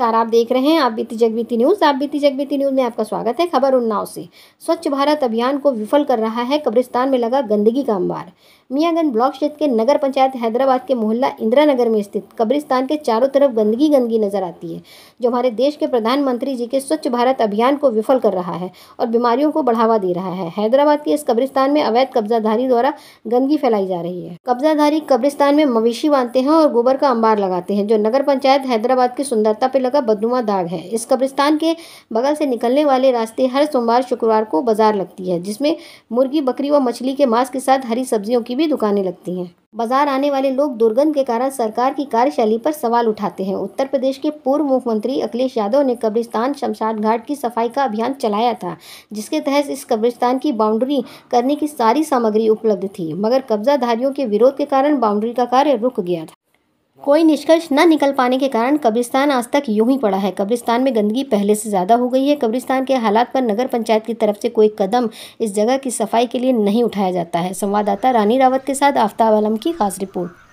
नमस्कार आप देख रहे हैं आप बीती जगबीती न्यूज़ आप बीती जगबीती न्यूज़ में आपका स्वागत है खबर उन्नाव से स्वच्छ भारत अभियान को विफल कर रहा है कब्रिस्तान में लगा गंदगी का अंबार मियागंज ब्लॉक क्षेत्र के नगर पंचायत हैदराबाद के मोहल्ला इंदिरा नगर में स्थित कब्रिस्तान के चारों तरफ गंदगी गंदगी नजर आती है जो हमारे देश के प्रधानमंत्री जी के स्वच्छ भारत अभियान को विफल कर रहा है और बीमारियों को बढ़ावा दे रहा है हैदराबाद के इस कब्रिस्तान में अवैध कब्जाधारी द्वारा गंदगी फैलाई जा रही है कब्जाधारी कब्रिस्तान में मवेशी बांधते हैं और गोबर का अंबार लगाते हैं जो नगर पंचायत हैदराबाद की सुंदरता पर कलर का बदनुमा दाग है इस कब्रिस्तान के बगल से निकलने वाले रास्ते हर सोमवार शुक्रवार को बाजार लगती है जिसमें मुर्गी बकरी व मछली के मांस के साथ हरी सब्जियों की भी दुकानें लगती हैं बाजार आने वाले लोग दुर्गंध के कारण सरकार की कार्यशैली पर सवाल उठाते हैं उत्तर प्रदेश के पूर्व मुख्यमंत्री अखिलेश यादव ने कब्रिस्तान शमशान घाट की सफाई का अभियान चलाया था जिसके तहत इस कब्रिस्तान की बाउंड्री करने की सारी सामग्री उपलब्ध थी मगर कब्जाधारियों के विरोध के कारण बाउंड्री का कार्य रुक गया था कोई निष्कर्ष न निकल पाने के कारण कब्रिस्तान आज तक यूं ही पड़ा है कब्रिस्तान में गंदगी पहले से ज़्यादा हो गई है कब्रिस्तान के हालात पर नगर पंचायत की तरफ से कोई कदम इस जगह की सफाई के लिए नहीं उठाया जाता है संवाददाता रानी रावत के साथ आफ्ताब आलम की खास रिपोर्ट